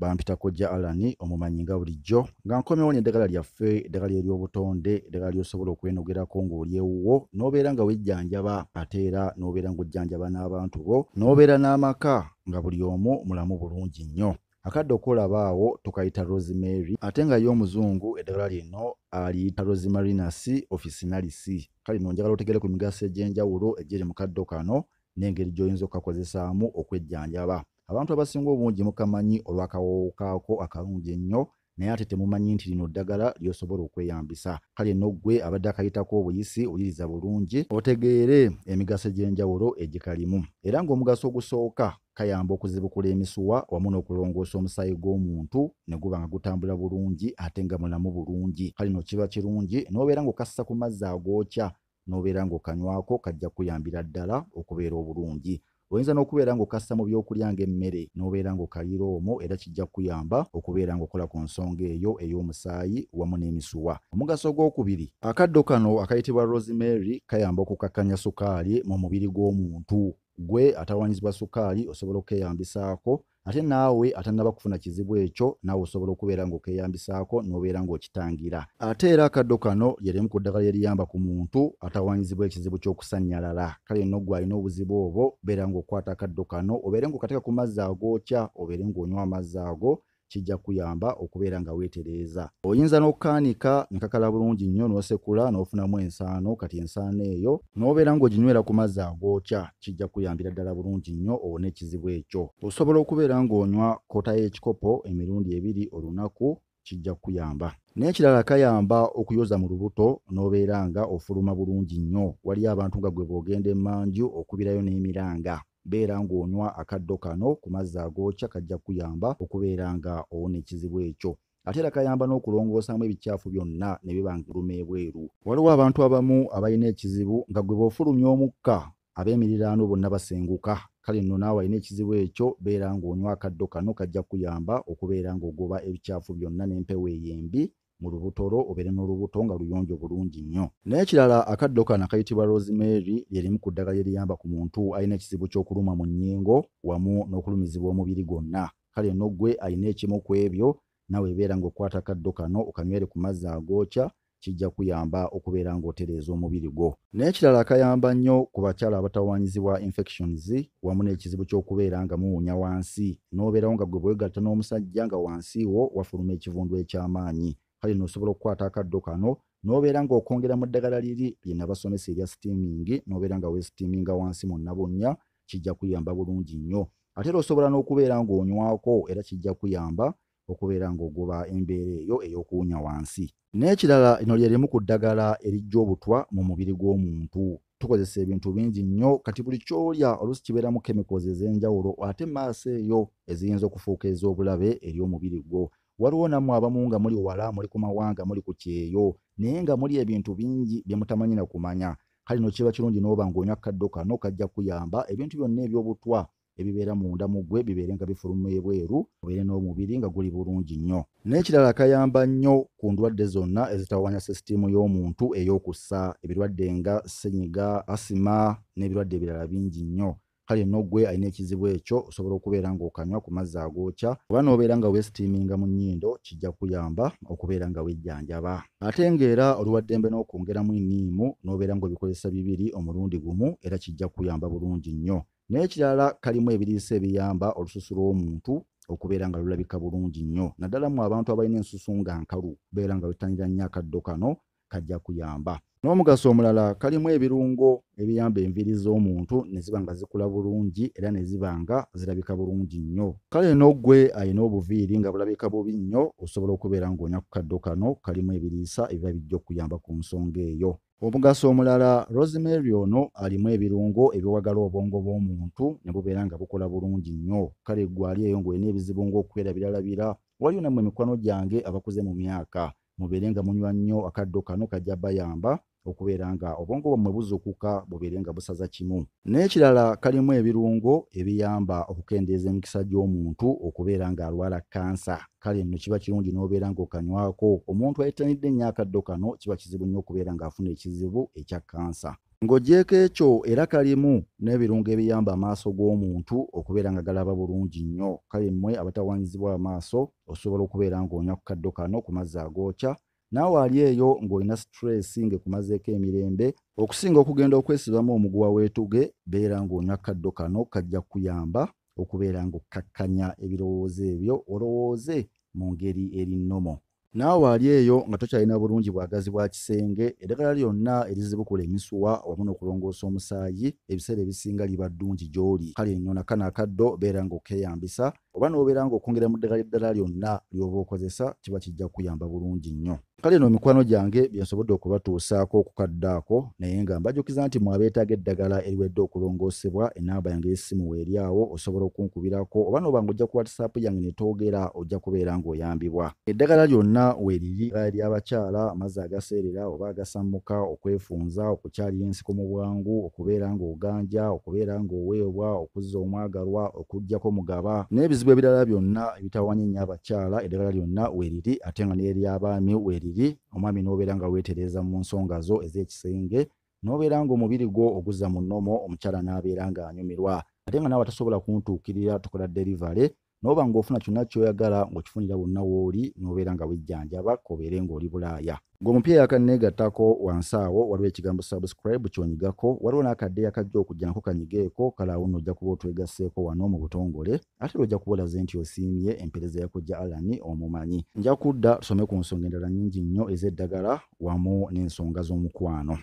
bampita kojja alani omumanyi nga bulijjo nga nkomewo neddagala lyaffe eddagala eryobutonde eddagala lyosobola okwenogerako ng'olyewuwo n'obeera nga wejjanjaba ate era n'obeera ngaojjanjaba n'abantu bo n'obeera n'amaka nga buli omu mulamu bulungi nnyo akadde okulaba awo tukayita rosemary ate nga ye omuzungu eddagala lino aliyita rosemarinas officinalis kale no njagala otegereku emigaso egy'enjawulo egyeri mu kaddo kano n'engeri gy'oyinza okukakozesaamu okwejjanjaba abantu abasinga obungi mukamanyi olwakawookaako akalungi ennyo naye ate temumanyi nti lino ddagala lyosobola okweyambisa kale noggwe abadde akayitako obuyisi oliriza bulungi otegeere emigaso egy'enjawulo egikalimu era ng'omugaso ogusooka kayamba okuzibukula emisuwa wamu n'okulongoosa omusaayi gw'omuntu ne guba nga gutambula bulungi ate nga mulamu bulungi kale nokiba kirungi n'obeera ng'okassa ku mazzi agookya n'obeera ng'okanywako kajja kukuyambira ddala okubeera obulungi oyinza n'okubeera ng'okassa mu byokulya ng'emmere n'obeera ng'okayira omwo era kijja kukuyamba okubeera ng'okola ku nsonga eyo ey'omusaayi wamu n'emisuwa omugaso gwokubiri akaddo kano akayitibwa rosemary kayamba okukakkanya sukaali mu mubiri gw'omuntu gwe atawanyizibwa sukaali osobola okeeyambisaako ate naawe atanaba kufuna kizibu ekyo naawe osobola okubeera nga okeeyambisaako nobeera ngaokitangira ate era akaddo kano yeremu ku ddagala eriyamba ku muntu atawanyizibwa ekizibu kyokusanyalala kale no gwe alina obuzibu obwo beera ngaokwata akaddo kano obeere ngaokateeka ku mazzi agookya obeere ngaonywa amazzi ago kijja kuyamba okubeera nga weetereeza oyinza n'okukaanika nekakala bulungi nnyo n'osekula n'ofunamu ensaano kati ensaano eyo n'obeera ng'oginywera ku mazzi agookya kijja kuyambira ddala bulungi nnyo owone ekizibu ekyo osobola okubeera ng'onywa kota y'ekikopo emirundi ebiri olunaku kijja kukuyamba n'ekirala kayamba okuyoza mu lubuto n'obeera nga ofuluma bulungi nnyo waliyo abantu nga gwe boogenda emmanju okubirayo n'emiranga beera ng'onywa akaddo kano ku mazzi agookya kajja kuyamba okubeera nga owona ekizibu ekyo ate era kayamba n'okulongoosamu ebikyafu byonna ne biba nguluma ebweru waliwo abantu abamu abalina ekizibu nga gwe bofulumya omukka ab'emiriraano bonna basenguka kale nno naawe alina ekizibu ekyo beera ng'onywa akaddo kano kajja kuyamba okubeera ng'ogoba ebikyafu byonna n'empewo ey'embi mu lubuto lwo obeere n'olubuto nga luyonjo bulungi nnyo naye kirala akaddoka nakayitibwa rosemary lyerimu ku ddagala eriyamba ku muntu alina ekizibu ky'okuluma mu nnyingo wamu n'okulumizibwa omubiri gwonna kale no gwe alina ekimu ku ebyo naawe ebeera ng'okwata akaddo kano okanywere ku mazzi agookya kijja kuyamba okubeera ng'otereeza omubiri gwo naye kirala akayamba nnyo ku bakyala abatawanyizibwa infections wamu n'ekizibu ky'okubeera nga muwunya wansi n'obeerawo nga gwe bwegatta n'omusajja nga wansi wo wafuluma ekivundu eky'amaanyi kale nosobola okukwata akaddo kano nobeera ngaokwongera mu ddagala liri lyenabasomesa erya stiming nobeera nga westiminga wansi munnabonnya kijja kuyamba bulungi nnyo ate era osobola n'okubeera ng'onywako era kijja kuyamba okubeera ng'ogoba embeera eyo ey'okuwunya wansi n'ekirala ino lyerimu ku ddagala erijja obutwa mu mubiri gw'omuntu tukozesa ebintu bingi nnyo kati buli kyolya olusi kibeeramu kemikozi ez'enjawulo ate maaso eyo eziyinza okufuuka ez'obulabe eri omubiri gwo waliwo nammwe abamu nga muli wala muli ku mawanga muli ku kyeyo naye nga muli ebintu bingi bye mutamanyi na kumanya kale no kiba kirungi n'oba ng'onywa kaddo kano kajja kuyamba ebintu byonna ebyobutwa ebibeera munda mu gwe bibeere nga bifuluma ebweru obeere n'omubiri nga guli bulungi nnyo n'ekirala kayamba nnyo ku ndwadde zonna ezitawanya sisitimu y'omuntu ey'okussa ebirwadde nga senyiga asima n'ebirwadde ebirala bingi nnyo kale nno ggwe alina ekizibu ekyo osobola okubeera ng'okanywa ku mazzi agookya oba n'obeera nga westiminga mu nnyindo kijja kuyamba okubeera nga wejjanjaba ate ng'era oluwaddembe n'okwongeramu enniimu n'obeera ng'obikozesa bibiri omulundi gumu era kijja kuyamba bulungi nnyo naye ekirala kalimu ebiriisa ebiyamba olususu lw'omuntu okubeera nga lulabika bulungi nnyo naddala mu abantu abalina ensusu nga nkalu okubeera nga lutanira nnyo akaddo kano kajja kuyamba n'omugaso omulala kalimu ebirungo ebiyamba enviri z'omuntu ne ziba nga zikula bulungi era ne ziba nga zirabika bulungi nnyo kale n'oggwe alina obuviiri nga bulabika bubi nnyo osobola okubeera ng'onya ku kaddo kano kalimu ebiriisa ebiba bijja okuyamba ku nsonga eyo omugaso omulala rosemary ono alimu ebirungo ebiwagala obwongo bw'omuntu ne bubeera nga bukola bulungi nnyo kale ggwe ali eyo ng'olina ebizibu ng'okwerabiralabira waliyo nammwe emikwano gyange abakuze mu myaka mubeere nga munywa nnyo akaddo kano kajja bayamba okubeera nga obwongo bwammwe buzuukuka bubeere nga busaza kimu n'ekirala kalimu ebirungo ebiyamba okukendeeza emikisa gy'omuntu okubeera ng'alwala kansa kale nno kiba kirungi n'obeera ng'okanywako omuntu ayitanidde ennyakaddo kano kiba kizibu nnyo okubeera ng'afuna ekizibu ekya kansa ng'ogyeko ekyo era kalimu n'ebirungo ebiyamba amaaso g'omuntu okubeera nga galaba bulungi nnyo kale mmwe abatawanyizibwa amaaso osobola okubeera ng'onywa ku kaddo kano ku mazzi agookya naawe ali eyo ng'olina sitressi ngaekumazeeko emirembe okusinga okugenda okwesibamu omuguwa weetuge beera ng'onywa kaddo kano kajja kuyamba okubeera ng'okkakkanya ebirowoozo ebyo olowooze mu ngeri eri nnomo naawe ali eyo nga tokyalina bulungi bwagazi bwa kisenge eddagala lyonna erizibukula emisuwa wamu n'okulongoosa omusaayi ebiseera ebisinga liba ddungi gy'oli kale nnyonakana akaddo beera ng'okeeyambisa oba n'obeera ng'okwongera mu ddagala eddala lyonna ly'oba okozesa kiba kijja kuyamba bulungi nnyo kale no mikwano gyange byensobodde okubatuusaako okukaddaako naye nga mbajukiza nti mwabeetaaga eddagala eriwedde okulongoosebwa enamba yange y'essimu weeri awo osobola okunkubirako oba nobanga ojja ku whatsapp yange netoogera ojja kubeera ng'oyambibwa eddagala lyonna ali eryabakyala amazzi agaseerera oba agasammuka okwefunza okukyalira ensiko mu bwangu okubeera ng'oganja okubeera ng'oweebwa okuzza omwagalwa okugjako mugaba n'ebizibu ebirala byonna ebitawanye ennyo abakyala eddagala lyonna weriri ate nga n'eryabaami weeriri bbiri omwami n'obeera nga weetereeza mu nsonga zo ez'ekisenge n'obeera ng'omubiri gwo oguzza mu nnomo omukyala n'abeera ng'anyumirwa ate nga naawe atasobola kuntuukirira tukola derivale noba ngaofuna kyonna kyoyagala ngaokifunira wonna wooli nobeera nga wejjanjabaka obeere ngaoli bulaaya ngaomupya yakanneegattako wansi awo waliwo ekigambo subscribe kyonyigako waliwo n'akadde yakajja okujja nako kanyigaeko kale awo nojja kuba otwegaseeko wano mu butongole ate lwojja kubulaze nti osiimye empereza yakujja alan omumanyi nja kudda tusome ku nsonga endala nyingi nnyo ez'eddagala wamu n'ensonga z'omukwano